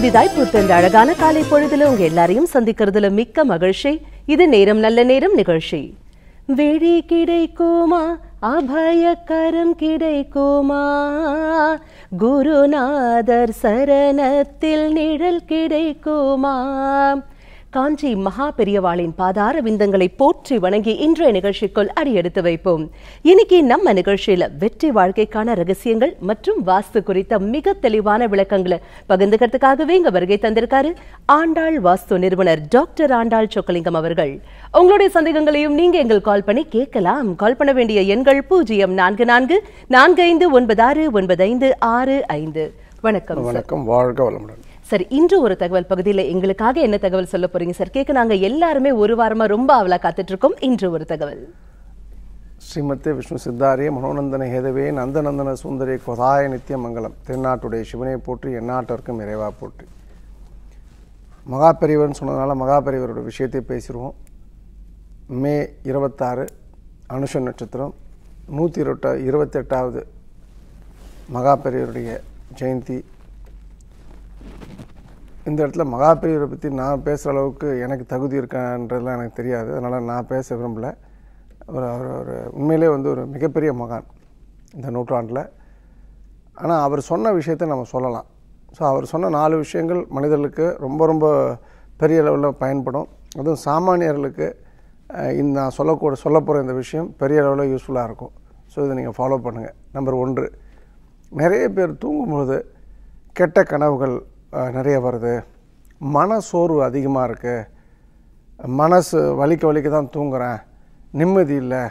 புதிதாய் புத்தந்த அழகான காலை பொழுதுல உங்க எல்லாரையும் சந்திக்கிறதுல மிக்க மகிழ்ச்சி இது நேரம் நல்ல நேரம் நிகழ்ச்சி விழி கிடைக்குமா அபயக்கரம் கிடைக்குமா குருநாதர் சரணத்தில் நிழல் கிடைக்குமா காஞ்சி மகா பெரியவாளின் பாதார விந்தங்களை போற்றி வணங்கி இன்றைய நிகழ்ச்சிக்குள் அடியெடுத்து வைப்போம் இன்னைக்கு நம்ம நிகழ்ச்சியில வெற்றி வாழ்க்கைக்கான ரகசியங்கள் மற்றும் வாஸ்து குறித்த மிக தெளிவான விளக்கங்களை பகிர்ந்துக்கிறதுக்காகவே இங்க வருகை தந்திருக்காரு ஆண்டாள் வாஸ்து நிறுவனர் டாக்டர் ஆண்டாள் சொக்கலிங்கம் அவர்கள் உங்களுடைய சந்தேகங்களையும் நீங்க எங்கள் கால் பண்ணி கேட்கலாம் கால் பண்ண வேண்டிய எண்கள் பூஜ்ஜியம் நான்கு நான்கு நான்கு ஐந்து ஒன்பது ஆறு ஒன்பது ஐந்து ஆறு ஐந்து வணக்கம் வணக்கம் வாழ்க வளமுடன் சரி இன்று ஒரு தகவல் பகுதியில் எங்களுக்காக என்ன தகவல் சொல்ல போறீங்க சார் கேட்க நாங்கள் எல்லாருமே ஒரு வாரமாக ரொம்ப அவளாக இருக்கோம் இன்று ஒரு தகவல் ஸ்ரீமத்தே விஷ்ணு சித்தாரிய மனோநந்தன ஹேதவே நந்தநந்தன சுந்தரி கொதாய நித்திய மங்களம் திருநாட்டுடைய சிவனை போற்றி எந்நாட்டிற்கும் இறைவா போற்றி மகாபெரிவர்னு சொன்னதுனால மகாபெரிவரோட விஷயத்தை பேசிடுவோம் மே இருபத்தாறு அனுஷ நட்சத்திரம் நூற்றி இருபட்ட இருபத்தெட்டாவது மகாபெரியவருடைய ஜெயந்தி இந்த இடத்துல மகாபிரியரை பற்றி நான் பேசுகிற அளவுக்கு எனக்கு தகுதி இருக்கான்றதுலாம் எனக்கு தெரியாது அதனால் நான் பேச விரும்பலை அவர் அவர் ஒரு உண்மையிலே வந்து ஒரு மிகப்பெரிய மகான் இந்த நூற்றாண்டில் ஆனால் அவர் சொன்ன விஷயத்த நம்ம சொல்லலாம் ஸோ அவர் சொன்ன நாலு விஷயங்கள் மனிதர்களுக்கு ரொம்ப ரொம்ப பெரிய அளவில் பயன்படும் அதுவும் சாமானியர்களுக்கு இந்த நான் சொல்லக்கூட சொல்ல போகிற இந்த விஷயம் பெரிய அளவில் யூஸ்ஃபுல்லாக இருக்கும் ஸோ இதை நீங்கள் ஃபாலோ பண்ணுங்கள் நம்பர் ஒன்று நிறைய பேர் தூங்கும்போது கெட்ட கனவுகள் நிறைய வருது மன சோர்வு அதிகமாக இருக்குது மனசு வலிக்க வலிக்க தான் தூங்குறேன் நிம்மதி இல்லை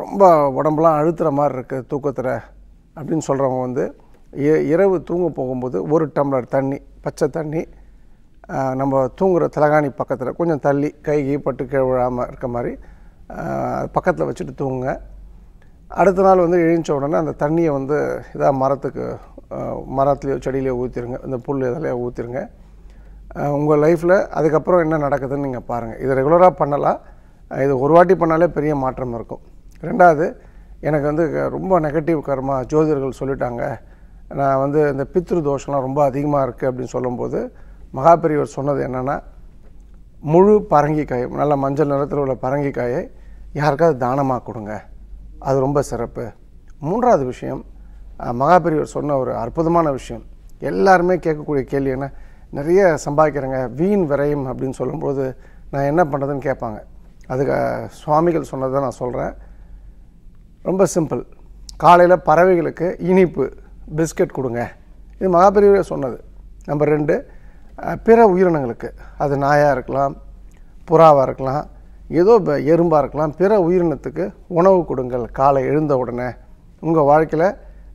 ரொம்ப உடம்புலாம் அழுத்துகிற மாதிரி இருக்குது தூக்கத்தில் அப்படின்னு சொல்கிறவங்க வந்து இரவு தூங்க போகும்போது ஒரு டம்ளர் தண்ணி பச்சை தண்ணி நம்ம தூங்குகிற தலகாணி பக்கத்தில் கொஞ்சம் தள்ளி கை கீப்பட்டு கீழ் விழாமல் இருக்க மாதிரி பக்கத்தில் வச்சுட்டு தூங்குங்க அடுத்த நாள் வந்து எழுந்த உடனே அந்த தண்ணியை வந்து இதாக மரத்துக்கு மரத்துலேயோ செடியிலையோ ஊற்றிருங்க இந்த புல் இதிலையோ ஊற்றிருங்க உங்கள் லைஃப்பில் அதுக்கப்புறம் என்ன நடக்குதுன்னு நீங்கள் பாருங்கள் இது ரெகுலராக பண்ணலாம் இது ஒரு வாட்டி பண்ணாலே பெரிய மாற்றம் இருக்கும் ரெண்டாவது எனக்கு வந்து ரொம்ப நெகட்டிவ் கரமாக ஜோதிடர்கள் சொல்லிட்டாங்க நான் வந்து இந்த பித்ரு தோஷம்லாம் ரொம்ப அதிகமாக இருக்குது அப்படின்னு சொல்லும்போது மகாபெரியவர் சொன்னது என்னென்னா முழு பரங்கிக்காய் நல்ல மஞ்சள் நிறத்தில் உள்ள பரங்கிக்காயை யாருக்காவது தானமாக கொடுங்க அது ரொம்ப சிறப்பு மூன்றாவது விஷயம் மகாபெரியவர் சொன்ன ஒரு அற்புதமான விஷயம் எல்லாருமே கேட்கக்கூடிய கேள்வி என்ன நிறைய சம்பாதிக்கிறேங்க வீண் விரயம் அப்படின்னு சொல்லும்போது நான் என்ன பண்ணுறதுன்னு கேட்பாங்க அதுக்கு சுவாமிகள் சொன்னதை நான் சொல்கிறேன் ரொம்ப சிம்பிள் காலையில் பறவைகளுக்கு இனிப்பு பிஸ்கட் கொடுங்க இது மகாபெரியவரே சொன்னது நம்பர் ரெண்டு பிற உயிரினங்களுக்கு அது நாயாக இருக்கலாம் புறாவாக இருக்கலாம் ஏதோ இப்போ எறும்பாக இருக்கலாம் பிற உயிரினத்துக்கு உணவு கொடுங்கள் காலை எழுந்த உடனே உங்கள் வாழ்க்கையில்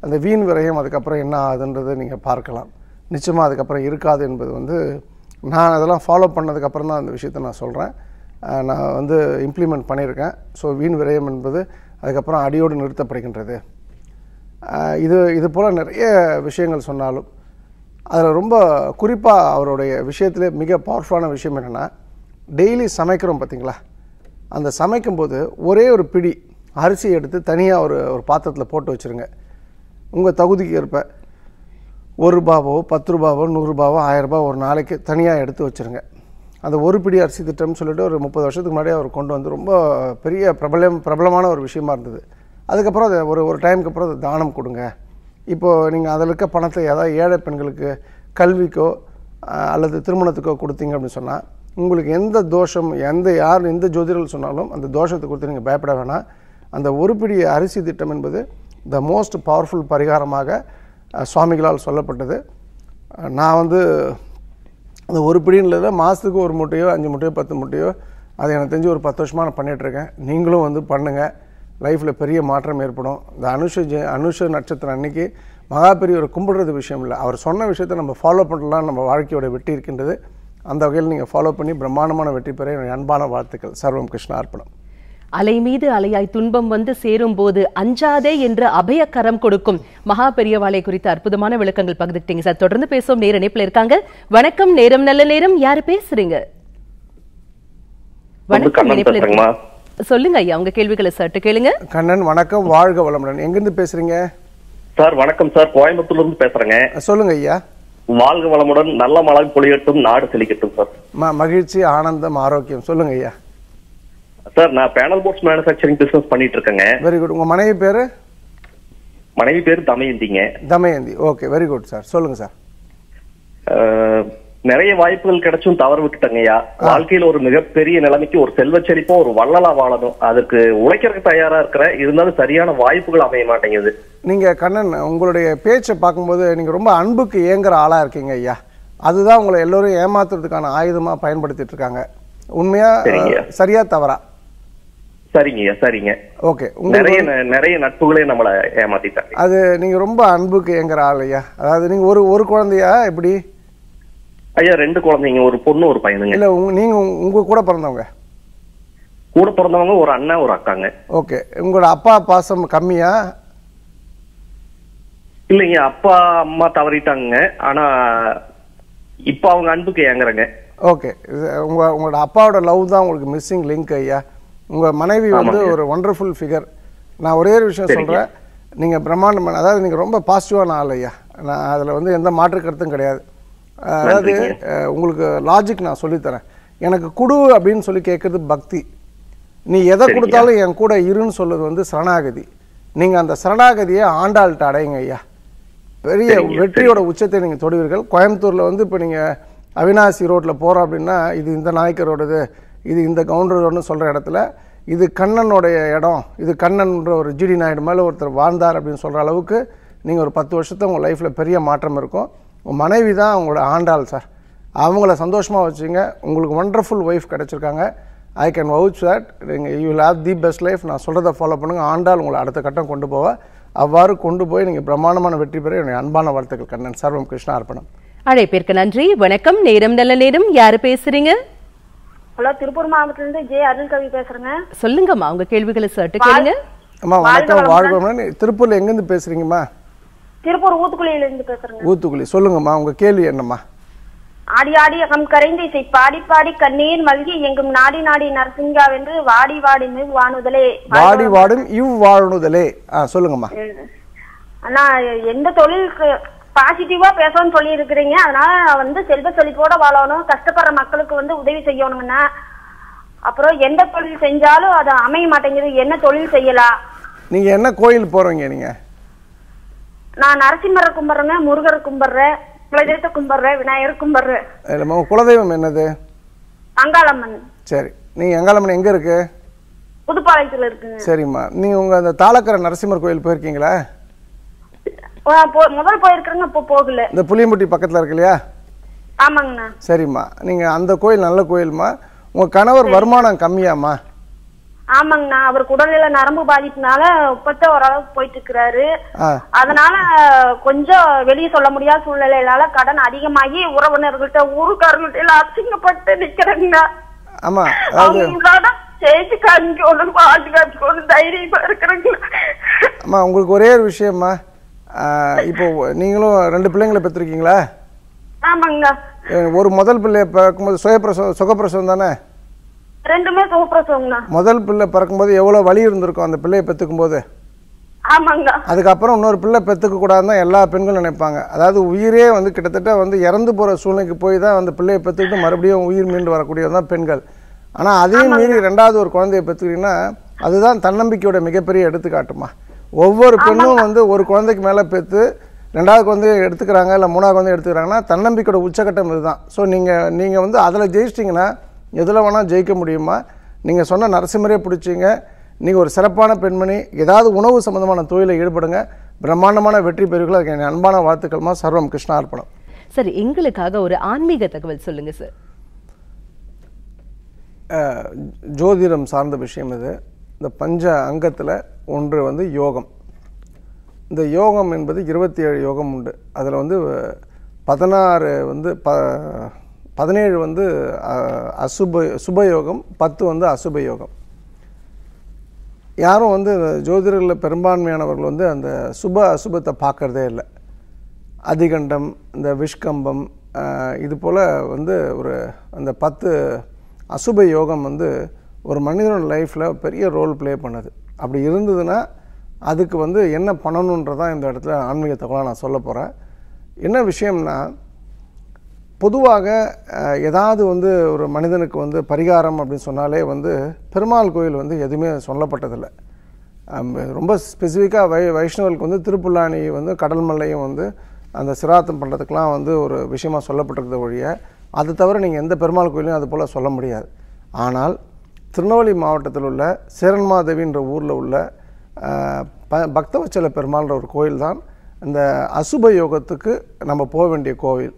அந்த வீண் விரயம் அதுக்கப்புறம் என்ன ஆகுதுன்றதை நீங்கள் பார்க்கலாம் நிச்சயமாக அதுக்கப்புறம் இருக்காது என்பது வந்து நான் அதெல்லாம் ஃபாலோ பண்ணதுக்கப்புறம் தான் அந்த விஷயத்த நான் சொல்கிறேன் நான் வந்து இம்ப்ளிமெண்ட் பண்ணியிருக்கேன் ஸோ வீண் விரயம் என்பது அதுக்கப்புறம் அடியோடு நிறுத்தப்படுகின்றது இது இது போல் நிறைய விஷயங்கள் சொன்னாலும் அதில் ரொம்ப குறிப்பாக அவருடைய விஷயத்துலேயே மிக பவர்ஃபுல்லான விஷயம் என்னென்னா டெய்லி சமைக்கிறோம் பார்த்திங்களா அந்த சமைக்கும்போது ஒரே ஒரு பிடி அரிசி எடுத்து தனியாக ஒரு ஒரு பாத்திரத்தில் போட்டு வச்சுருங்க உங்கள் தகுதிக்கு ஏற்ப ஒரு ரூபாவோ பத்து ரூபாவோ நூறுரூபாவோ ஆயரரூபா ஒரு நாளைக்கு தனியாக எடுத்து வச்சுருங்க அந்த ஒரு பிடி அரிசி திட்டம்னு சொல்லிட்டு ஒரு முப்பது வருஷத்துக்கு முன்னாடி அவர் கொண்டு வந்து ரொம்ப பெரிய பிரபலம் பிரபலமான ஒரு விஷயமா இருந்தது அதுக்கப்புறம் அதை ஒரு ஒரு டைமுக்கு அப்புறம் அதை தானம் கொடுங்க இப்போது நீங்கள் அதில் இருக்க பணத்தை ஏதாவது ஏழை பெண்களுக்கு கல்விக்கோ அல்லது திருமணத்துக்கோ கொடுத்தீங்க அப்படின்னு சொன்னால் உங்களுக்கு எந்த தோஷம் எந்த யார் எந்த ஜோதிடர்கள் சொன்னாலும் அந்த தோஷத்தை கொடுத்து நீங்கள் பயப்பட வேணாம் அந்த பிடி அரிசி திட்டம் என்பது த மோஸ்ட் பவர்ஃபுல் பரிகாரமாக சுவாமிகளால் சொல்லப்பட்டது நான் வந்து அந்த ஒரு பிடின்ல மாதத்துக்கு ஒரு முட்டையோ அஞ்சு முட்டையோ பத்து முட்டையோ அது எனக்கு தெரிஞ்சு ஒரு பத்து வருஷமாக நான் பண்ணிகிட்ருக்கேன் நீங்களும் வந்து பண்ணுங்கள் லைஃப்பில் பெரிய மாற்றம் ஏற்படும் இந்த அனுஷ ஜெ அனுஷ நட்சத்திரம் அன்னைக்கு மகாபெரியவரை கும்பிடுறது விஷயம் இல்லை அவர் சொன்ன விஷயத்தை நம்ம ஃபாலோ பண்ணலாம் நம்ம வாழ்க்கையோட வெட்டி இருக்கின்றது அந்த வகையில் நீங்கள் ஃபாலோ பண்ணி பிரம்மாண்டமான வெற்றி பெற அன்பான வாழ்த்துக்கள் சர்வம் கிருஷ்ணா அர்ப்பணம் அலை மீது அலையாய் துன்பம் வந்து சேரும் போது அஞ்சாதே என்று அபயக்கரம் கொடுக்கும் மகா பெரியவாளை குறித்த அற்புதமான விளக்கங்கள் பகிர்ந்துக்கிட்டீங்க சார் தொடர்ந்து பேசும் நேர இணைப்பில் இருக்காங்க வணக்கம் நேரம் நல்ல நேரம் யாரு பேசுறீங்க வணக்கம் சொல்லுங்க ஐயா உங்க கேள்விகளை சார்ட்டு கேளுங்க கண்ணன் வணக்கம் வாழ்க வளமுடன் எங்கிருந்து பேசுறீங்க சார் வணக்கம் சார் கோயம்புத்தூர்ல இருந்து பேசுறேங்க சொல்லுங்க ஐயா வாழ்க வளமுடன் நல்ல மழை பொழியட்டும் நாடு செழிக்கட்டும் சார் மகிழ்ச்சி ஆனந்தம் ஆரோக்கியம் சொல்லுங்க ஐயா சார் நான் பேனல் போர்ட்ஸ் மேனுபேக்சரிங் பிசினஸ் பண்ணிட்டு இருக்கேங்க வெரி குட் உங்க மனைவி பேரு மனைவி பேர் தமயந்திங்க Damayanti okay very good sir சொல்லுங்க சார் நிறைய வாய்ப்புகள் கிடைச்சும் தவறு விட்டுட்டங்கய்யா வாழ்க்கையில ஒரு மிகப்பெரிய நிலைமைக்கு ஒரு செல்வ செழிப்பா ஒரு வள்ளலா வாழணும் அதுக்கு உழைக்கிறதுக்கு தயாரா இருக்கிற இருந்தாலும் சரியான வாய்ப்புகள் அமைய மாட்டேங்குது நீங்க கண்ணன் உங்களுடைய பேச்சை பார்க்கும்போது நீங்க ரொம்ப அன்புக்கு ஏங்குற ஆளா இருக்கீங்க ஐயா அதுதான் உங்களை எல்லோரும் ஏமாத்துறதுக்கான ஆயுதமா பயன்படுத்திட்டு இருக்காங்க உண்மையா சரியா தவறா சரிங்க சரிங்க ஓகே நிறைய நிறைய நட்புகளே நம்மளை ஏமாத்திட்டாங்க அது நீங்க ரொம்ப அன்புக்கு ஏங்குற ஆள் ஐயா அதாவது நீங்க ஒரு ஒரு குழந்தையா எப்படி ஐயா ரெண்டு குழந்தைங்க ஒரு பொண்ணு ஒரு பையனுங்க இல்ல நீங்க உங்க கூட பிறந்தவங்க கூட பிறந்தவங்க ஒரு அண்ணன் ஒரு அக்காங்க ஓகே உங்களோட அப்பா பாசம் கம்மியா இல்லைங்க அப்பா அம்மா தவறிட்டாங்க ஆனா இப்போ அவங்க அன்புக்கு ஏங்குறங்க ஓகே உங்க உங்களோட அப்பாவோட லவ் தான் உங்களுக்கு மிஸ்ஸிங் லிங்க் ஐயா உங்க மனைவி வந்து ஒரு ஒண்டர்ஃபுல் ஃபிகர் நான் ஒரே ஒரு விஷயம் சொல்றேன் நீங்க பிரம்மாண்டமான அதாவது நீங்க ரொம்ப பாசிட்டிவான ஆள் ஐயா நான் அதுல வந்து எந்த மாற்று கருத்தும் கிடையாது அதாவது உங்களுக்கு லாஜிக் நான் சொல்லித்தரேன் எனக்கு குடு அப்படின்னு சொல்லி கேட்குறது பக்தி நீ எதை கொடுத்தாலும் என் கூட இருன்னு சொல்லுது வந்து சரணாகதி நீங்கள் அந்த சரணாகதியை ஆண்டாள்கிட்ட அடையுங்க ஐயா பெரிய வெற்றியோட உச்சத்தை நீங்கள் தொடுவீர்கள் கோயம்புத்தூரில் வந்து இப்போ நீங்கள் அவினாசி ரோட்டில் போகிறோம் அப்படின்னா இது இந்த நாயக்கரோடது இது இந்த கவுண்டரோடனு சொல்கிற இடத்துல இது கண்ணனுடைய இடம் இது கண்ணன்ன்ற ஒரு ஜிடி நாயுடு மேலே ஒருத்தர் வாழ்ந்தார் அப்படின்னு சொல்கிற அளவுக்கு நீங்கள் ஒரு பத்து வருஷத்தை உங்கள் லைஃப்பில் பெரிய மாற்றம் இருக்கும் உங்கள் மனைவி தான் அவங்களோட ஆண்டாள் சார் அவங்கள சந்தோஷமாக வச்சுங்க உங்களுக்கு ஒண்டர்ஃபுல் ஒய்ஃப் கிடச்சிருக்காங்க ஐ கேன் வவுச் தட் நீங்கள் you will have the best life நான் சொல்கிறத ஃபாலோ பண்ணுங்கள் ஆண்டாள் உங்களை அடுத்த கட்டம் கொண்டு போவ அவ்வாறு கொண்டு போய் நீங்கள் பிரமாணமான வெற்றி பெற என்னுடைய அன்பான வாழ்த்துக்கள் கண்ணன் சர்வம் கிருஷ்ணா அர்ப்பணம் அழைப்பிற்கு நன்றி வணக்கம் நேரம் நல்ல நேரம் யார் பேசுறீங்க ஹலோ திருப்பூர் மாவட்டத்திலிருந்து ஜே அருள் கவி பேசுறேங்க சொல்லுங்கம்மா உங்க கேள்விகளை சர்ட்டு கேளுங்க அம்மா வணக்கம் வாழ்க்கை திருப்பூர்ல எங்கேருந்து பேசுறீங்கம்மா திருப்பூர் இருந்து பேசுறேங்க ஊத்துக்குளி சொல்லுங்கம்மா உங்க கேள்வி என்னம்மா ஆடி ஆடி ஹம் கரைந்து இசை பாடி பாடி கண்ணீர் மல்கி எங்கும் நாடி நாடி நரசிங்கா வென்று வாடி வாடி வாடும் வாணுதலே வாடி வாடும் இவ்வாணுதலே சொல்லுங்கம்மா அண்ணா எந்த தொழிலுக்கு பாசிட்டிவா பேசணும்னு சொல்லி இருக்கிறீங்க அதனால வந்து செல்வ செழிப்போட வாழணும் கஷ்டப்படுற மக்களுக்கு வந்து உதவி செய்யணுங்கண்ணா அப்புறம் எந்த தொழில் செஞ்சாலும் அது அமைய மாட்டேங்குது என்ன தொழில் செய்யலாம் நீங்க என்ன கோயில் போறீங்க நீங்க நான் நரசிம்மரை கும்பிட்றேங்க முருகர் கும்பிட்றேன் குலதெய்வத்தை கும்பிட்றேன் விநாயகர் கும்பிட்றேன் இல்லைம்மா குலதெய்வம் என்னது அங்காளம்மன் சரி நீங்கள் அங்காளம்மன் எங்கே இருக்கு புதுப்பாளையத்தில் இருக்குங்க சரிம்மா நீங்கள் உங்கள் அந்த தாளக்கரை நரசிம்மர் கோயில் போயிருக்கீங்களா முதல் போயிருக்கிறேங்க இப்போ போகல இந்த புளியம்பட்டி பக்கத்தில் இருக்கு இல்லையா ஆமாங்கண்ணா சரிம்மா நீங்கள் அந்த கோயில் நல்ல கோயில்மா உங்கள் கணவர் வருமானம் கம்மியாம்மா ஆமாங்கண்ணா அவருக்கு உடல்நிலை நரம்பு பாதிப்புனால இப்பத்த ஓரளவுக்கு போயிட்டு இருக்கிறாரு அதனால கொஞ்சம் வெளியே சொல்ல முடியாத சூழ்நிலையினால கடன் அதிகமாகி உறவினர்கள்ட்ட ஊருக்காரங்கள்ட்ட எல்லாம் அசிங்கப்பட்டு நிக்கிறேங்கண்ணா ஆமா அவங்களோட சேர்த்து காமிக்கணும் பாதுகாத்துக்கணும் தைரியமா இருக்கிறேங்கண்ணா ஆமா உங்களுக்கு ஒரே ஒரு விஷயம்மா இப்போ நீங்களும் ரெண்டு பிள்ளைங்களை பெற்றிருக்கீங்களா ஆமாங்கண்ணா ஒரு முதல் பிள்ளைய பார்க்கும்போது சுயப்பிரசவம் சுகப்பிரசவம் தானே ரெண்டுமே சூப்பர் முதல் பிள்ளை பிறக்கும்போது எவ்வளோ வலி இருந்திருக்கும் அந்த பிள்ளையை பெற்றுக்கும் போது ஆமாங்க அதுக்கப்புறம் இன்னொரு பிள்ளை பெற்றுக்க கூடாதுன்னு எல்லா பெண்களும் நினைப்பாங்க அதாவது உயிரே வந்து கிட்டத்தட்ட வந்து இறந்து போகிற சூழ்நிலைக்கு போய் தான் அந்த பிள்ளையை பெற்றுக்கிட்டு மறுபடியும் உயிர் மீண்டு வரக்கூடியது தான் பெண்கள் ஆனால் அதையும் மீறி ரெண்டாவது ஒரு குழந்தைய பெற்றுக்கிட்டீங்கன்னா அதுதான் தன்னம்பிக்கையோட மிகப்பெரிய எடுத்துக்காட்டுமா ஒவ்வொரு பெண்ணும் வந்து ஒரு குழந்தைக்கு மேலே பெற்று ரெண்டாவது குழந்தைய எடுத்துக்கிறாங்க இல்லை மூணாவது குழந்தைய எடுத்துக்கிறாங்கன்னா தன்னம்பிக்கையோட உச்சக்கட்டம் இதுதான் ஸோ நீங்கள் நீங்கள் வந்து அதில் ஜெயிச்சிட்டிங்கன்னா எதில் வேணால் ஜெயிக்க முடியுமா நீங்கள் சொன்ன நரசிம்மரே பிடிச்சிங்க நீங்கள் ஒரு சிறப்பான பெண்மணி ஏதாவது உணவு சம்மந்தமான தொழிலில் ஈடுபடுங்க பிரம்மாண்டமான வெற்றி பெறுவீர்கள் அதுக்கு என் அன்பான வாழ்த்துக்கள்மா சர்வம் கிருஷ்ணா அர்ப்பணம் சார் எங்களுக்காக ஒரு ஆன்மீக தகவல் சொல்லுங்கள் சார் ஜோதிடம் சார்ந்த விஷயம் இது இந்த பஞ்ச அங்கத்தில் ஒன்று வந்து யோகம் இந்த யோகம் என்பது இருபத்தி ஏழு யோகம் உண்டு அதில் வந்து பதினாறு வந்து ப பதினேழு வந்து அசுப சுபயோகம் பத்து வந்து அசுபயோகம் யாரும் வந்து ஜோதிடர்களில் பெரும்பான்மையானவர்கள் வந்து அந்த சுப அசுபத்தை பார்க்குறதே இல்லை அதிகண்டம் இந்த விஷ்கம்பம் இது போல் வந்து ஒரு அந்த பத்து அசுப யோகம் வந்து ஒரு மனிதனோட லைஃப்பில் பெரிய ரோல் ப்ளே பண்ணுது அப்படி இருந்ததுன்னா அதுக்கு வந்து என்ன பண்ணணுன்றதான் இந்த இடத்துல ஆன்மீகத்தை நான் சொல்ல போகிறேன் என்ன விஷயம்னா பொதுவாக ஏதாவது வந்து ஒரு மனிதனுக்கு வந்து பரிகாரம் அப்படின்னு சொன்னாலே வந்து பெருமாள் கோயில் வந்து எதுவுமே சொல்லப்பட்டதில்லை ரொம்ப ஸ்பெசிஃபிக்காக வை வைஷ்ணவர்களுக்கு வந்து திருப்புல்லாணி வந்து கடல் மலையும் வந்து அந்த சிராத்தம் பண்ணுறதுக்கெலாம் வந்து ஒரு விஷயமாக சொல்லப்பட்டிருக்கிற ஒழிய அது தவிர நீங்கள் எந்த பெருமாள் கோயிலையும் அது போல் சொல்ல முடியாது ஆனால் திருநெல்வேலி மாவட்டத்தில் உள்ள சேரன்மாதேவின்ற ஊரில் உள்ள ப பக்தவச்சல பெருமாள்ன்ற ஒரு கோயில் தான் இந்த அசுப யோகத்துக்கு நம்ம போக வேண்டிய கோவில்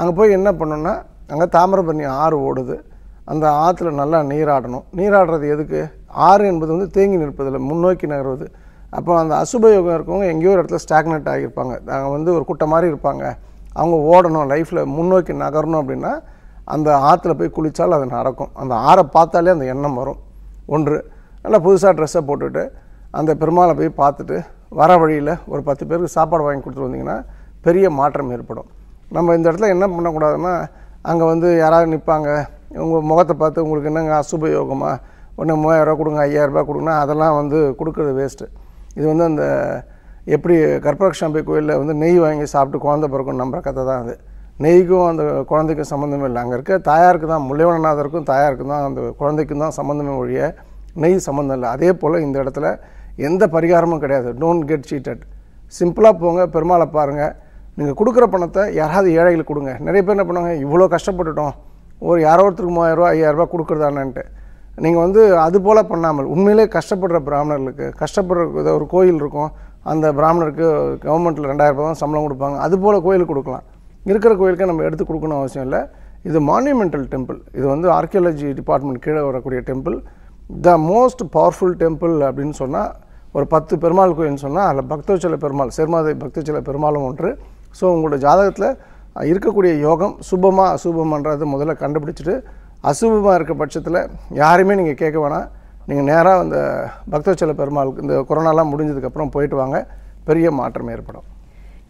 அங்கே போய் என்ன பண்ணோன்னா அங்கே தாமிரபரணி ஆறு ஓடுது அந்த ஆற்றுல நல்லா நீராடணும் நீராடுறது எதுக்கு ஆறு என்பது வந்து தேங்கி நிற்பதில்லை முன்னோக்கி நகர்வது அப்போ அந்த அசுபயோகம் இருக்கவங்க எங்கேயோ ஒரு இடத்துல ஸ்டாக்னேட் ஆகியிருப்பாங்க அங்கே வந்து ஒரு குட்டை மாதிரி இருப்பாங்க அவங்க ஓடணும் லைஃப்பில் முன்னோக்கி நகரணும் அப்படின்னா அந்த ஆற்றுல போய் குளித்தால் அது நடக்கும் அந்த ஆறை பார்த்தாலே அந்த எண்ணம் வரும் ஒன்று நல்லா புதுசாக ட்ரெஸ்ஸை போட்டுட்டு அந்த பெருமாளை போய் பார்த்துட்டு வர வழியில் ஒரு பத்து பேருக்கு சாப்பாடு வாங்கி கொடுத்துட்டு வந்தீங்கன்னா பெரிய மாற்றம் ஏற்படும் நம்ம இந்த இடத்துல என்ன பண்ணக்கூடாதுன்னா அங்கே வந்து யாராவது நிற்பாங்க உங்கள் முகத்தை பார்த்து உங்களுக்கு என்னங்க அசுப யோகமா ஒன்று மூவாயிரரூபா கொடுங்க ஐயாயிரரூபா கொடுங்கன்னா அதெல்லாம் வந்து கொடுக்குறது வேஸ்ட்டு இது வந்து அந்த எப்படி கற்பகசாம்பி கோயிலில் வந்து நெய் வாங்கி சாப்பிட்டு குழந்த பிறக்கும் நம்புற கதை தான் அது நெய்க்கும் அந்த குழந்தைக்கும் சம்மந்தமே இல்லை அங்கே இருக்க தாயாருக்கு தான் முல்லைவனநாதருக்கும் தாயாருக்கும் தான் அந்த குழந்தைக்கும் தான் சம்மந்தமே ஒழிய நெய் சம்மந்தம் இல்லை அதே போல் இந்த இடத்துல எந்த பரிகாரமும் கிடையாது டோன்ட் கெட் சீட்டட் சிம்பிளாக போங்க பெருமாளை பாருங்கள் நீங்கள் கொடுக்குற பணத்தை யாராவது ஏழைகளுக்கு கொடுங்க நிறைய பேர் என்ன பண்ணுவாங்க இவ்வளோ கஷ்டப்பட்டுட்டோம் ஒரு யாரோ ஒருத்தருக்கு மூவாயிரரூவா ஐயாயிரரூபா கொடுக்குறதானன்ட்டு நீங்கள் வந்து அது போல் பண்ணாமல் உண்மையிலே கஷ்டப்படுற பிராமணர்களுக்கு கஷ்டப்படுற ஒரு கோயில் இருக்கும் அந்த பிராமணருக்கு கவர்மெண்ட்டில் ரெண்டாயிரரூபா தான் சம்பளம் கொடுப்பாங்க அது போல் கோயிலுக்கு கொடுக்கலாம் இருக்கிற கோயிலுக்கு நம்ம எடுத்து கொடுக்கணும் அவசியம் இல்லை இது மான்யூமெண்டல் டெம்பிள் இது வந்து ஆர்கியாலஜி டிபார்ட்மெண்ட் கீழே வரக்கூடிய temple the most powerful temple அப்படின்னு சொன்னால் ஒரு பத்து பெருமாள் கோயில்னு சொன்னால் அதில் பக்தோச்சல பெருமாள் சேர்மாதை பக்தோச்சல பெருமாளும் ஒன்று ஸோ உங்களோட ஜாதகத்தில் இருக்கக்கூடிய யோகம் சுபமாக அசுபமான்றதை முதல்ல கண்டுபிடிச்சிட்டு அசுபமாக இருக்க பட்சத்தில் யாருமே நீங்கள் கேட்க வேணாம் நீங்கள் நேராக அந்த பக்தச்சல பெருமாளுக்கு இந்த கொரோனாலாம் முடிஞ்சதுக்கப்புறம் போயிட்டு வாங்க பெரிய மாற்றம் ஏற்படும்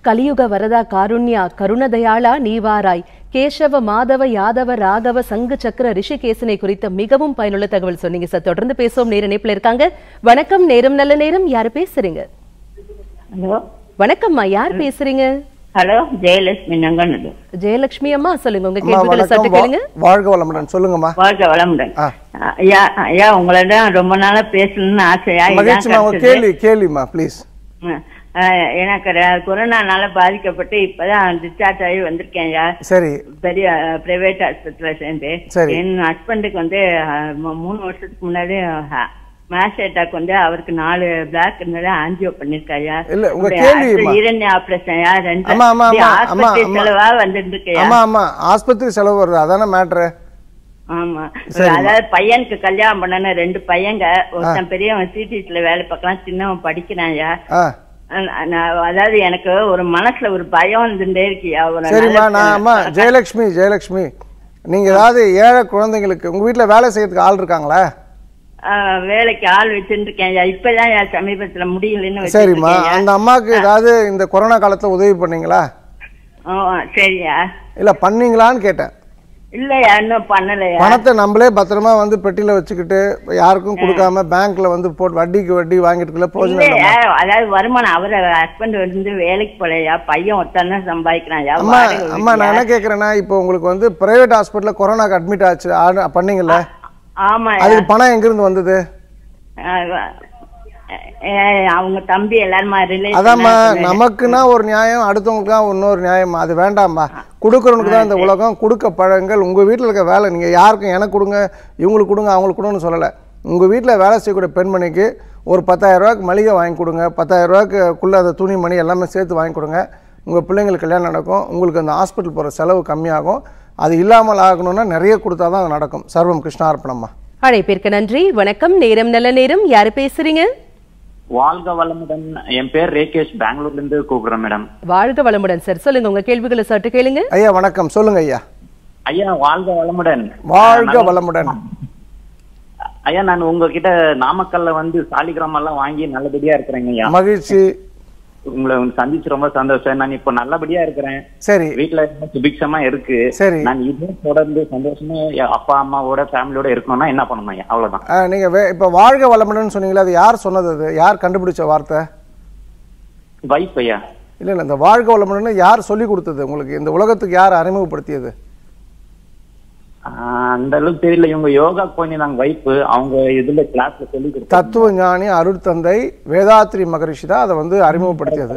கலியுக வரதா காருண்யா கருணதயாளா நீவாராய் கேசவ மாதவ யாதவ ராகவ சங்கு சக்கர ரிஷிகேசனை குறித்த மிகவும் பயனுள்ள தகவல் சொன்னீங்க சார் தொடர்ந்து பேசுவோம் நேர நேப்பில் இருக்காங்க வணக்கம் நேரம் நல்ல நேரம் யார் பேசுறீங்க வணக்கம்மா யார் பேசுறீங்க ஹலோ ஜெயலட்சுமி நங்கநல்லூர் ஜெயலட்சுமி அம்மா சொல்லுங்க உங்க கேள்விகளை சட்டு கேளுங்க வாழ்க வளமுடன் சொல்லுங்கம்மா வாழ்க வளமுடன் ஐயா ஐயா உங்களோட ரொம்ப நாளா பேசணும்னு ஆசையா கேள்வி கேள்விமா ப்ளீஸ் எனக்கு கொரோனானால பாதிக்கப்பட்டு இப்பதான் டிஸ்சார்ஜ் ஆகி வந்திருக்கேன் சரி பெரிய பிரைவேட் ஆஸ்பத்திரியில சேர்ந்து என் ஹஸ்பண்டுக்கு வந்து மூணு வருஷத்துக்கு முன்னாடி மேஷ் அட்டாக் வந்து அவருக்கு நாலு பிளாக் இருந்தால ஆஞ்சியோ பண்ணிருக்காயா இல்ல உங்க கேள்வி ஈரணி ஆபரேஷன்யா ரெண்டு ஆமா ஆமா ஆமா செலவா வந்துருக்கயா ஆமா ஆமா ஆஸ்பத்திரி செலவு வருது அதானே மேட்ரு ஆமா அதாவது பையனுக்கு கல்யாணம் பண்ணன ரெண்டு பையங்க ஒருத்தன் பெரியவன் சிடிஸ்ல வேலை பார்க்கலாம் சின்னவன் படிக்கிறான்யா அதாவது எனக்கு ஒரு மனசுல ஒரு பயம் இருந்துட்டே இருக்கியா சரிம்மா நான் அம்மா ஜெயலட்சுமி ஜெயலட்சுமி நீங்க ஏதாவது ஏழை குழந்தைங்களுக்கு உங்க வீட்டுல வேலை செய்யறதுக்கு ஆள் இருக்காங்களா வேலைக்கு ஆள் வச்சுருக்கேன் இப்பதான் என் சமீபத்தில் முடியலன்னு சரிம்மா அந்த அம்மாவுக்கு ஏதாவது இந்த கொரோனா காலத்தில் உதவி பண்ணீங்களா ஓ சரியா இல்லை பண்ணீங்களான்னு கேட்டேன் இல்லையா இன்னும் பணத்தை நம்மளே பத்திரமா வந்து பெட்டியில வச்சுக்கிட்டு யாருக்கும் கொடுக்காம பேங்க்ல வந்து போட்டு வட்டிக்கு வட்டி வாங்கிட்டு போகணும் அதாவது வருமானம் அவர் ஹஸ்பண்ட் வந்து வேலைக்கு போலையா பையன் ஒத்தான சம்பாதிக்கிறான் அம்மா அம்மா நான் என்ன கேக்குறேன்னா இப்போ உங்களுக்கு வந்து பிரைவேட் ஹாஸ்பிட்டல்ல கொரோனாக்கு அட்மிட் ஆச்சு பண்ணீங்களா அதுக்கு பணம் எங்க இருந்து வந்தது அவங்க தம்பி எல்லாருமா அதாம்மா நமக்குன்னா ஒரு நியாயம் அடுத்தவங்களுக்கு இன்னொரு நியாயம் அது வேண்டாம்மா கொடுக்குறவனுக்கு தான் இந்த உலகம் கொடுக்க பழங்கள் உங்கள் வீட்டில் இருக்க வேலை நீங்கள் யாருக்கும் எனக்கு கொடுங்க இவங்களுக்கு கொடுங்க அவங்களுக்கு கொடுங்கன்னு சொல்லலை உங்கள் வீட்டில் வேலை செய்யக்கூடிய பெண்மணிக்கு ஒரு பத்தாயிரரூவாக்கு மளிகை வாங்கி கொடுங்க பத்தாயிரம் ரூபாய்க்குள்ள அந்த துணி மணி எல்லாமே சேர்த்து வாங்கி கொடுங்க உங்கள் பிள்ளைங்களுக்கு கல்யாணம் நடக்கும் உங்களுக்கு அந்த ஹாஸ்பிட்டல் போகிற செலவு கம்மியாகும் அது இல்லாமல் ஆகணும்னா நிறைய கொடுத்தா தான் நடக்கும் சர்வம் கிருஷ்ணார்ப்பணம்மா அழைப்பிற்கு நன்றி வணக்கம் நேரம் நல்ல நேரம் யாரு பேசுறீங்க வாழ்க வளமுடன் என் பேர் ரேகேஷ் பெங்களூர்ல இருந்து கூப்பிடுறேன் மேடம் வாழ்க வளமுடன் சார் சொல்லுங்க உங்க கேள்விகளை சட்டு கேளுங்க ஐயா வணக்கம் சொல்லுங்க ஐயா ஐயா வாழ்க வளமுடன் வாழ்க வளமுடன் ஐயா நான் உங்ககிட்ட நாமக்கல்ல வந்து சாலிகிராமம் எல்லாம் வாங்கி நல்லபடியா இருக்கிறேங்க ஐயா மகிழ்ச்சி உங்களை சந்திச்சு ரொம்ப சந்தோஷம் நான் இப்ப நல்லபடியா இருக்கிறேன் சரி வீட்டுல சுபிக்ஷமா இருக்கு சரி நான் இதே தொடர்ந்து சந்தோஷமா அப்பா அம்மாவோட ஃபேமிலியோட இருக்கணும்னா என்ன பண்ணணும் அவ்வளவுதான் நீங்க இப்ப வாழ்க வளமுடன் சொன்னீங்களா அது யார் சொன்னது அது யார் கண்டுபிடிச்ச வார்த்தை வைஃப் ஐயா இல்ல இல்ல இந்த வாழ்க வளமுடன் யார் சொல்லி கொடுத்தது உங்களுக்கு இந்த உலகத்துக்கு யார் அறிமுகப்படுத்தியது அந்த அளவுக்கு தெரியல இவங்க யோகா கோயினி நாங்க வைப்பு அவங்க இதுல கிளாஸ்ல சொல்லி தத்துவ ஞானி அருள் தந்தை வேதாத்ரி மகரிஷி தான் அதை வந்து அறிமுகப்படுத்தியது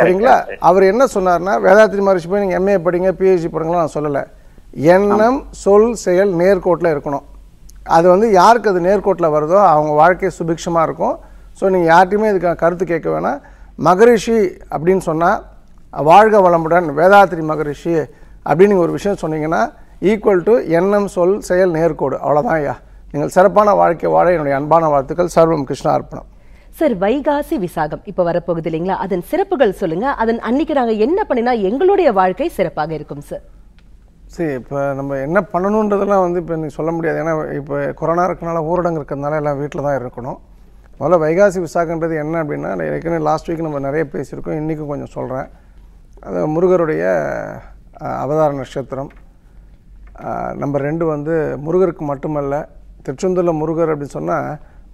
சரிங்களா அவர் என்ன சொன்னார்னா வேதாத்ரி மகரிஷி போய் நீங்க எம்ஏ படிங்க பிஹெச்டி படிங்கலாம் நான் சொல்லல எண்ணம் சொல் செயல் நேர்கோட்டில் இருக்கணும் அது வந்து யாருக்கு அது நேர்கோட்டில் வருதோ அவங்க வாழ்க்கை சுபிக்ஷமாக இருக்கும் ஸோ நீங்கள் யார்ட்டையுமே இதுக்கான கருத்து கேட்க வேணாம் மகரிஷி அப்படின்னு சொன்னால் வாழ்க வளமுடன் வேதாத்ரி மகரிஷி அப்படின்னு ஒரு விஷயம் சொன்னீங்கன்னா ஈக்குவல் டு எண்ணம் சொல் செயல் நேர்கோடு அவ்வளோதான் ஐயா நீங்கள் சிறப்பான வாழ்க்கை வாழ என்னுடைய அன்பான வாழ்த்துக்கள் சர்வம் கிருஷ்ணா அர்ப்பணம் சார் வைகாசி விசாகம் இப்போ வரப்போகுது இல்லைங்களா அதன் சிறப்புகள் சொல்லுங்க அதன் அன்னைக்கு நாங்கள் என்ன பண்ணினா எங்களுடைய வாழ்க்கை சிறப்பாக இருக்கும் சார் சரி இப்போ நம்ம என்ன பண்ணணுன்றதெல்லாம் வந்து இப்போ நீங்கள் சொல்ல முடியாது ஏன்னா இப்போ கொரோனா இருக்கனால ஊரடங்கு இருக்கிறதுனால எல்லாம் வீட்டில் தான் இருக்கணும் முதல்ல வைகாசி விசாகன்றது என்ன அப்படின்னா ஏற்கனவே லாஸ்ட் வீக் நம்ம நிறைய பேசியிருக்கோம் இன்றைக்கும் கொஞ்சம் சொல்கிறேன் அது முருகருடைய அவதார நட்சத்திரம் நம்பர் ரெண்டு வந்து முருகருக்கு மட்டுமல்ல திருச்செந்தூரில் முருகர் அப்படின்னு சொன்னால்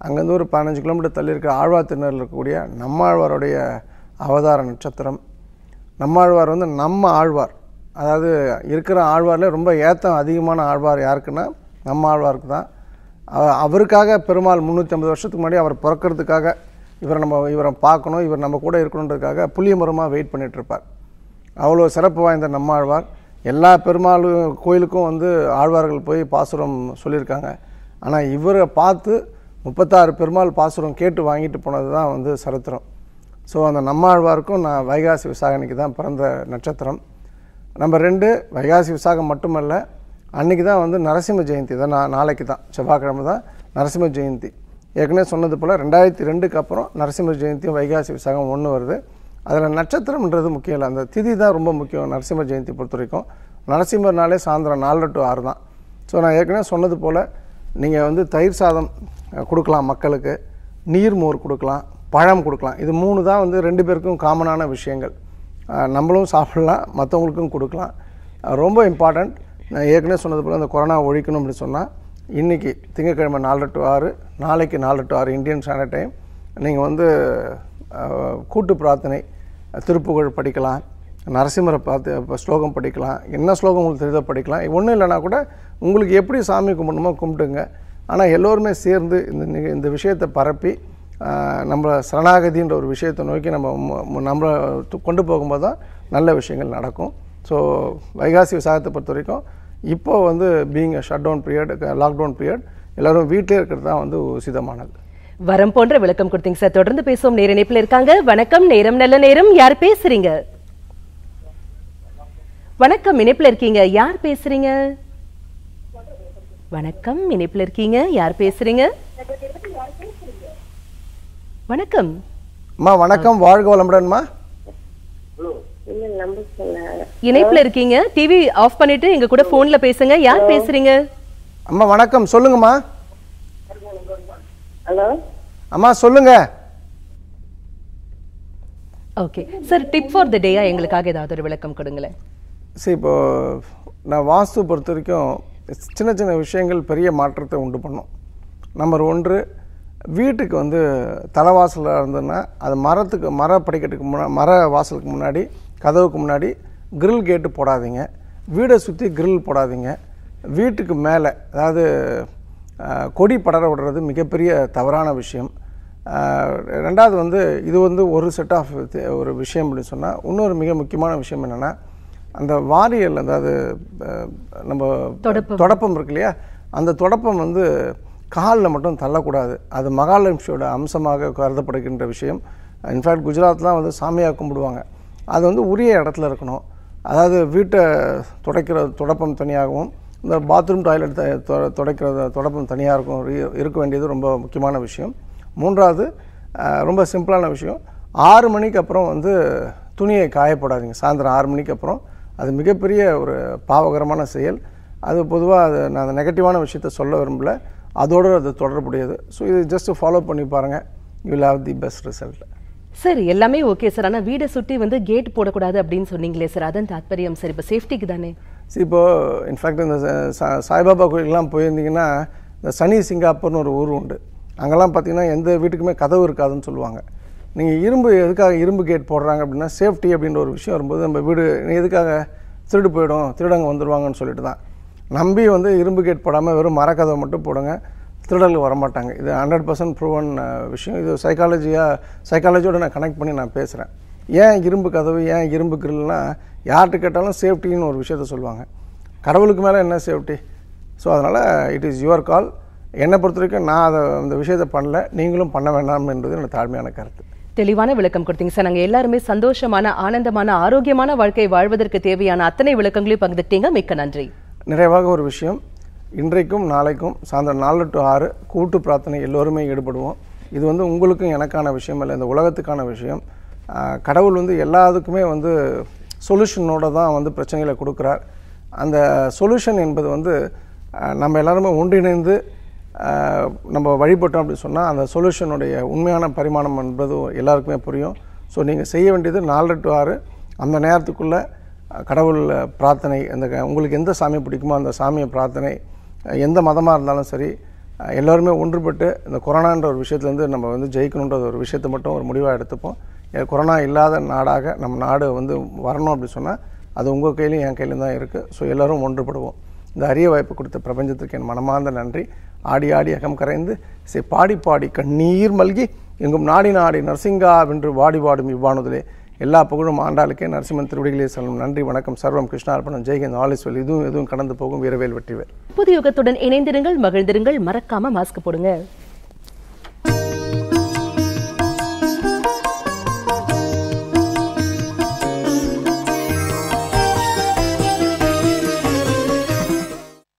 அங்கேருந்து ஒரு பதினஞ்சு கிலோமீட்டர் தள்ளி இருக்கிற திருநரில் இருக்கக்கூடிய நம்மாழ்வாருடைய அவதார நட்சத்திரம் நம்மாழ்வார் வந்து நம்ம ஆழ்வார் அதாவது இருக்கிற ஆழ்வாரில் ரொம்ப ஏத்தம் அதிகமான ஆழ்வார் யாருக்குன்னா நம்ம ஆழ்வாருக்கு தான் அவருக்காக பெருமாள் முந்நூற்றி ஐம்பது வருஷத்துக்கு முன்னாடி அவர் பிறக்கிறதுக்காக இவரை நம்ம இவரை பார்க்கணும் இவர் நம்ம கூட இருக்கணுன்றதுக்காக புளியமரமாக வெயிட் பண்ணிகிட்ருப்பார் அவ்வளோ சிறப்பு வாய்ந்த நம்மாழ்வார் எல்லா பெருமாள் கோயிலுக்கும் வந்து ஆழ்வார்கள் போய் பாசுரம் சொல்லியிருக்காங்க ஆனால் இவரை பார்த்து முப்பத்தாறு பெருமாள் பாசுரம் கேட்டு வாங்கிட்டு போனது தான் வந்து சரித்திரம் ஸோ அந்த நம்மாழ்வாருக்கும் நான் வைகாசி விசாகனைக்கு தான் பிறந்த நட்சத்திரம் நம்பர் ரெண்டு வைகாசி விசாகம் மட்டுமல்ல அன்றைக்கி தான் வந்து நரசிம்ம ஜெயந்தி தான் நான் நாளைக்கு தான் செவ்வாய்க்கிழமை தான் நரசிம்ம ஜெயந்தி ஏற்கனவே சொன்னது போல் ரெண்டாயிரத்தி ரெண்டுக்கு அப்புறம் நரசிம்ம ஜெயந்தியும் வைகாசி விசாகம் ஒன்று வருது அதில் நட்சத்திரம்ன்றது முக்கியம் இல்லை அந்த திதி தான் ரொம்ப முக்கியம் நரசிம்ம ஜெயந்தி பொறுத்த வரைக்கும் நரசிம்மர்னாலே சாயந்தரம் நாலு டு ஆறு தான் ஸோ நான் ஏற்கனவே சொன்னது போல் நீங்கள் வந்து தயிர் சாதம் கொடுக்கலாம் மக்களுக்கு நீர் மோர் கொடுக்கலாம் பழம் கொடுக்கலாம் இது மூணு தான் வந்து ரெண்டு பேருக்கும் காமனான விஷயங்கள் நம்மளும் சாப்பிடலாம் மற்றவங்களுக்கும் கொடுக்கலாம் ரொம்ப இம்பார்ட்டண்ட் நான் ஏற்கனவே சொன்னது போல் அந்த கொரோனா ஒழிக்கணும் அப்படின்னு சொன்னால் இன்றைக்கி திங்கக்கிழமை நாலு டு ஆறு நாளைக்கு நாலு டு ஆறு இந்தியன் ஸ்டாண்டர்ட் டைம் நீங்கள் வந்து கூட்டு பிரார்த்தனை திருப்புகழ் படிக்கலாம் நரசிம்மரை பார்த்து இப்போ ஸ்லோகம் படிக்கலாம் என்ன ஸ்லோகம் உங்களுக்கு தெரிஞ்ச படிக்கலாம் ஒன்றும் இல்லைனா கூட உங்களுக்கு எப்படி சாமி கும்பிடணுமோ கும்பிட்டுங்க ஆனால் எல்லோருமே சேர்ந்து இந்த இந்த விஷயத்தை பரப்பி நம்ம சரணாகதின்ற ஒரு விஷயத்தை நோக்கி நம்ம நம்மளை கொண்டு போகும்போது தான் நல்ல விஷயங்கள் நடக்கும் ஸோ வைகாசி விசாகத்தை பொறுத்த வரைக்கும் இப்போது வந்து being shut down period lockdown period எல்லோரும் வீட்டிலே இருக்கிறது தான் வந்து உசிதமானது வரம் போன்ற விளக்கம் கொடுத்தீங்க சார் தொடர்ந்து பேசுவோம் நேர இணைப்பில் இருக்காங்க வணக்கம் நேரம் நல்ல நேரம் யார் பேசுறீங்க வணக்கம் இணைப்பில் இருக்கீங்க யார் பேசுறீங்க வணக்கம் இணைப்பில் இருக்கீங்க யார் பேசுறீங்க வணக்கம் அம்மா வணக்கம் வாழ்க வளமுடன்மா இணைப்புல இருக்கீங்க டிவி ஆஃப் பண்ணிட்டு எங்க கூட போன்ல பேசுங்க யார் பேசுறீங்க அம்மா வணக்கம் சொல்லுங்கம்மா ஹலோ அம்மா சொல்லுங்க okay sir tip for the டேயா எங்களுக்காக ஏதாவது ஒரு விளக்கம் கொடுங்களேன் சரி இப்போ நான் வாஸ்து பொறுத்த வரைக்கும் சின்ன சின்ன விஷயங்கள் பெரிய மாற்றத்தை உண்டு பண்ணும் நம்பர் ஒன்று வீட்டுக்கு வந்து தலைவாசலாக இருந்ததுன்னா அது மரத்துக்கு மர படிக்கட்டுக்கு முன்னா மர வாசலுக்கு முன்னாடி கதவுக்கு முன்னாடி கிரில் கேட்டு போடாதீங்க வீடை சுற்றி கிரில் போடாதீங்க வீட்டுக்கு மேலே அதாவது கொடி படர விடுறது மிகப்பெரிய தவறான விஷயம் ரெண்டாவது வந்து இது வந்து ஒரு செட் ஆஃப் ஒரு விஷயம் அப்படின்னு சொன்னால் இன்னொரு மிக முக்கியமான விஷயம் என்னென்னா அந்த வாரியல் அதாவது நம்ம தொடப்பம் இருக்கு இல்லையா அந்த தொடப்பம் வந்து காலில் மட்டும் தள்ளக்கூடாது அது மகாலட்சுமியோட அம்சமாக கருதப்படுகின்ற விஷயம் இன்ஃபேக்ட் குஜராத்லாம் வந்து சாமியாக கும்பிடுவாங்க அது வந்து உரிய இடத்துல இருக்கணும் அதாவது வீட்டை துடைக்கிற துடப்பம் தனியாகவும் இந்த பாத்ரூம் டாய்லெட் துடைக்கிறது தொடப்பம் தனியாக இருக்கும் இருக்க வேண்டியது ரொம்ப முக்கியமான விஷயம் மூன்றாவது ரொம்ப சிம்பிளான விஷயம் ஆறு மணிக்கு அப்புறம் வந்து துணியை காயப்படாதீங்க சாயந்தரம் ஆறு மணிக்கு அப்புறம் அது மிகப்பெரிய ஒரு பாவகரமான செயல் அது பொதுவாக அது நான் அந்த நெகட்டிவான விஷயத்த சொல்ல விரும்பல அதோடு அது தொடர்புடையது ஸோ இது ஜஸ்ட் ஃபாலோ பண்ணி பாருங்கள் you will have the best result சரி எல்லாமே ஓகே சார் ஆனால் வீடை சுற்றி வந்து கேட் போடக்கூடாது அப்படின்னு சொன்னீங்களே சார் அதன் தாத்பரியம் சார் இப்போ சேஃப்டிக்கு தானே சி இப்போது இன்ஃபேக்ட் இந்த சாய்பாபா கோயிலெலாம் போயிருந்தீங்கன்னா இந்த சனி சிங்காப்பூர்னு ஒரு ஊர் உண்டு அங்கெல்லாம் பார்த்தீங்கன்னா எந்த வீட்டுக்குமே கதவு இருக்காதுன்னு சொல்லுவாங்க நீங்கள் இரும்பு எதுக்காக இரும்பு கேட் போடுறாங்க அப்படின்னா சேஃப்டி அப்படின்ற ஒரு விஷயம் வரும்போது நம்ம வீடு நீ எதுக்காக திருடு போயிடும் திருடங்க வந்துடுவாங்கன்னு சொல்லிட்டு தான் நம்பி வந்து இரும்பு கேட் போடாமல் வெறும் மரக்கதவை மட்டும் போடுங்க திருடல் வரமாட்டாங்க இது ஹண்ட்ரட் பர்சன்ட் ப்ரூவன் விஷயம் இது சைக்காலஜியாக சைக்காலஜியோடு நான் கனெக்ட் பண்ணி நான் பேசுகிறேன் ஏன் இரும்பு கதவு ஏன் இரும்பு கிரில்னால் யார்கிட்ட கேட்டாலும் சேஃப்டின்னு ஒரு விஷயத்த சொல்லுவாங்க கடவுளுக்கு மேலே என்ன சேஃப்டி ஸோ அதனால் இட் இஸ் யுவர் கால் என்னை பொறுத்த வரைக்கும் நான் அதை அந்த விஷயத்தை பண்ணல நீங்களும் பண்ண வேண்டாம் என்பது என்னோட தாழ்மையான கருத்து தெளிவான விளக்கம் கொடுத்தீங்க சார் நாங்கள் எல்லாருமே சந்தோஷமான ஆனந்தமான ஆரோக்கியமான வாழ்க்கை வாழ்வதற்கு தேவையான அத்தனை விளக்கங்களையும் பகிர்ந்துட்டீங்க மிக்க நன்றி நிறைவாக ஒரு விஷயம் இன்றைக்கும் நாளைக்கும் சாயந்தரம் நாலு டு ஆறு கூட்டு பிரார்த்தனை எல்லோருமே ஈடுபடுவோம் இது வந்து உங்களுக்கும் எனக்கான விஷயம் இல்லை இந்த உலகத்துக்கான விஷயம் கடவுள் வந்து எல்லாத்துக்குமே வந்து சொல்யூஷனோட தான் வந்து பிரச்சனைகளை கொடுக்குறார் அந்த சொல்யூஷன் என்பது வந்து நம்ம எல்லாருமே ஒன்றிணைந்து நம்ம வழிபட்டோம் அப்படின்னு சொன்னால் அந்த சொல்யூஷனுடைய உண்மையான பரிமாணம் என்பது எல்லாருக்குமே புரியும் ஸோ நீங்கள் செய்ய வேண்டியது நாலு டு ஆறு அந்த நேரத்துக்குள்ளே கடவுள் பிரார்த்தனை அந்த உங்களுக்கு எந்த சாமி பிடிக்குமோ அந்த சாமியை பிரார்த்தனை எந்த மதமாக இருந்தாலும் சரி எல்லோருமே ஒன்றுபட்டு இந்த கொரோனான்ற ஒரு விஷயத்துலேருந்து நம்ம வந்து ஜெயிக்கணுன்ற ஒரு விஷயத்தை மட்டும் ஒரு முடிவாக எடுத்துப்போம் கொரோனா இல்லாத நாடாக நம்ம நாடு வந்து வரணும் அப்படி சொன்னால் அது உங்கள் கையிலும் என் கையிலும் தான் இருக்குது ஸோ எல்லோரும் ஒன்றுபடுவோம் இந்த அரிய வாய்ப்பு கொடுத்த பிரபஞ்சத்திற்கு என் மனமார்ந்த நன்றி ஆடி ஆடி அகம் கரைந்து சே பாடி பாடி கண்ணீர் மல்கி எங்கும் நாடி நாடி நரசிங்கா வென்று வாடி வாடும் இவ்வானதிலே எல்லா புகழும் ஆண்டாளுக்கே நரசிம்மன் திருவிடிகளே செல்லும் நன்றி வணக்கம் சர்வம் கிருஷ்ணார்பணம் ஜெய்கந்த் ஆலிஸ்வெல் இதுவும் எதுவும் கடந்து போகும் வீரவேல் வெற்றிவேல் புது யுகத்துடன் இணைந்திருங்கள் மகிழ்ந்திருங்கள் மறக்காம மாஸ்க் போடுங்க